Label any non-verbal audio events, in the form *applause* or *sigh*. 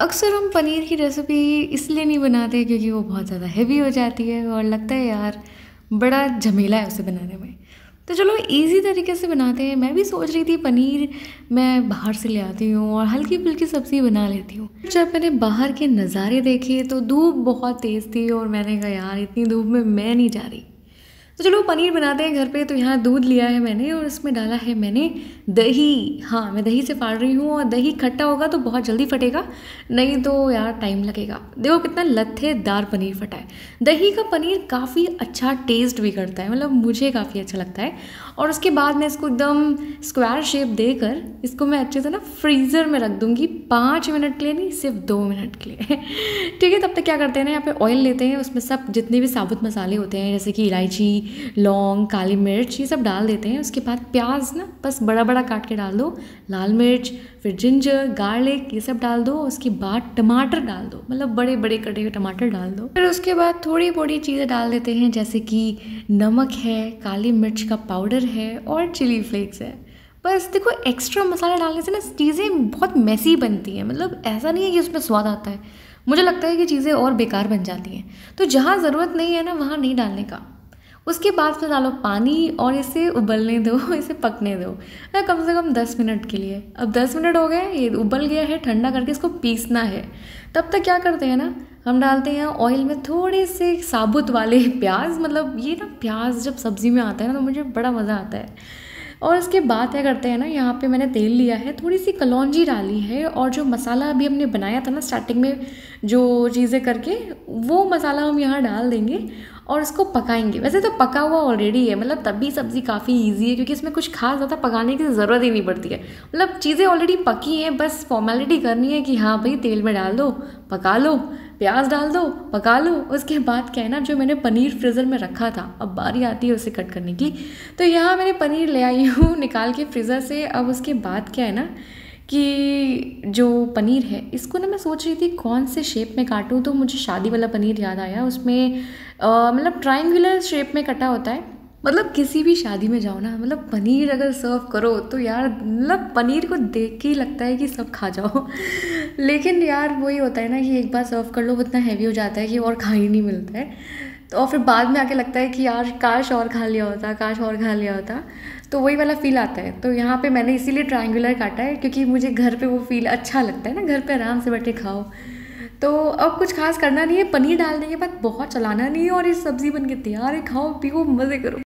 अक्सर हम पनीर की रेसिपी इसलिए नहीं बनाते क्योंकि वो बहुत ज़्यादा हैवी हो जाती है और लगता है यार बड़ा झमेला है उसे बनाने में तो चलो इजी तरीके से बनाते हैं मैं भी सोच रही थी पनीर मैं बाहर से ले आती हूँ और हल्की फुल्की सब्ज़ी बना लेती हूँ जब मैंने बाहर के नज़ारे देखे तो धूप बहुत तेज़ थी और मैंने कहा यार इतनी धूप में मैं नहीं जा रही तो चलो पनीर बनाते हैं घर पे तो यहाँ दूध लिया है मैंने और इसमें डाला है मैंने दही हाँ मैं दही से फाड़ रही हूँ और दही खट्टा होगा तो बहुत जल्दी फटेगा नहीं तो यार टाइम लगेगा देखो कितना लत्थेदार पनीर फटा है दही का पनीर काफ़ी अच्छा टेस्ट भी करता है मतलब मुझे काफ़ी अच्छा लगता है और उसके बाद मैं इसको एकदम स्क्वायर शेप देकर इसको मैं अच्छे से ना फ्रीज़र में रख दूँगी पाँच मिनट के लिए नहीं सिर्फ दो मिनट के लिए *laughs* ठीक है तब तक क्या करते हैं ना यहाँ पे ऑयल लेते हैं उसमें सब जितने भी साबुत मसाले होते हैं जैसे कि इलायची लौंग काली मिर्च ये सब डाल देते हैं उसके बाद प्याज ना बस बड़ा बड़ा काट के डाल दो लाल मिर्च फिर जिंजर गार्लिक ये सब डाल दो उसके बाद टमाटर डाल दो मतलब बड़े बड़े कटे हुए टमाटर डाल दो फिर उसके बाद थोड़ी बड़ी चीज़ें डाल देते हैं जैसे कि नमक है काली मिर्च का पाउडर है और चिली फ्लेक्स है बस देखो एक्स्ट्रा मसाला डालने से ना चीज़ें बहुत मैसी बनती हैं मतलब ऐसा नहीं है कि उसमें स्वाद आता है मुझे लगता है कि चीज़ें और बेकार बन जाती हैं तो जहाँ ज़रूरत नहीं है ना वहाँ नहीं डालने का उसके बाद फिर डालो पानी और इसे उबलने दो *laughs* इसे पकने दो या कम से कम दस मिनट के लिए अब दस मिनट हो गए ये उबल गया है ठंडा करके इसको पीसना है तब तक क्या करते हैं ना हम डालते हैं ऑयल में थोड़े से साबुत वाले *laughs* प्याज मतलब ये ना प्याज जब सब्ज़ी में आता है ना तो मुझे बड़ा मज़ा आता है और इसके बाद क्या करते हैं ना यहाँ पे मैंने तेल लिया है थोड़ी सी कलौजी डाली है और जो मसाला अभी हमने बनाया था ना स्टार्टिंग में जो चीज़ें करके वो मसाला हम यहाँ डाल देंगे और इसको पकाएंगे वैसे तो पका हुआ ऑलरेडी है मतलब तब भी सब्ज़ी काफ़ी ईजी है क्योंकि इसमें कुछ खास ज़्यादा पकाने की ज़रूरत ही नहीं पड़ती है मतलब चीज़ें ऑलरेडी पकी हैं बस फॉर्मेलिटी करनी है कि हाँ भाई तेल में डाल दो पका लो प्याज डाल दो पका लो उसके बाद क्या है ना जो मैंने पनीर फ्रीज़र में रखा था अब बारी आती है उसे कट करने की तो यहाँ मैंने पनीर ले आई हूँ *laughs* निकाल के फ्रीज़र से अब उसके बाद क्या है ना कि जो पनीर है इसको ना मैं सोच रही थी कौन से शेप में काटूँ तो मुझे शादी वाला पनीर याद आया उसमें मतलब ट्राइंगुलर शेप में कटा होता है मतलब किसी भी शादी में जाओ ना मतलब पनीर अगर सर्व करो तो यार मतलब पनीर को देख के ही लगता है कि सब खा जाओ *laughs* लेकिन यार वही होता है ना कि एक बार सर्व कर लो उतना हैवी हो जाता है कि और खा ही नहीं मिलता है तो और फिर बाद में आके लगता है कि यार काश और खा लिया होता काश और खा लिया होता तो वही वाला फील आता है तो यहाँ पे मैंने इसीलिए ट्रायंगुलर काटा है क्योंकि मुझे घर पे वो फील अच्छा लगता है ना घर पे आराम से बैठे खाओ तो अब कुछ खास करना नहीं है पनीर डालने के बाद बहुत चलाना नहीं है और ये सब्ज़ी बन के तैयार है खाओ पीओ मज़े करो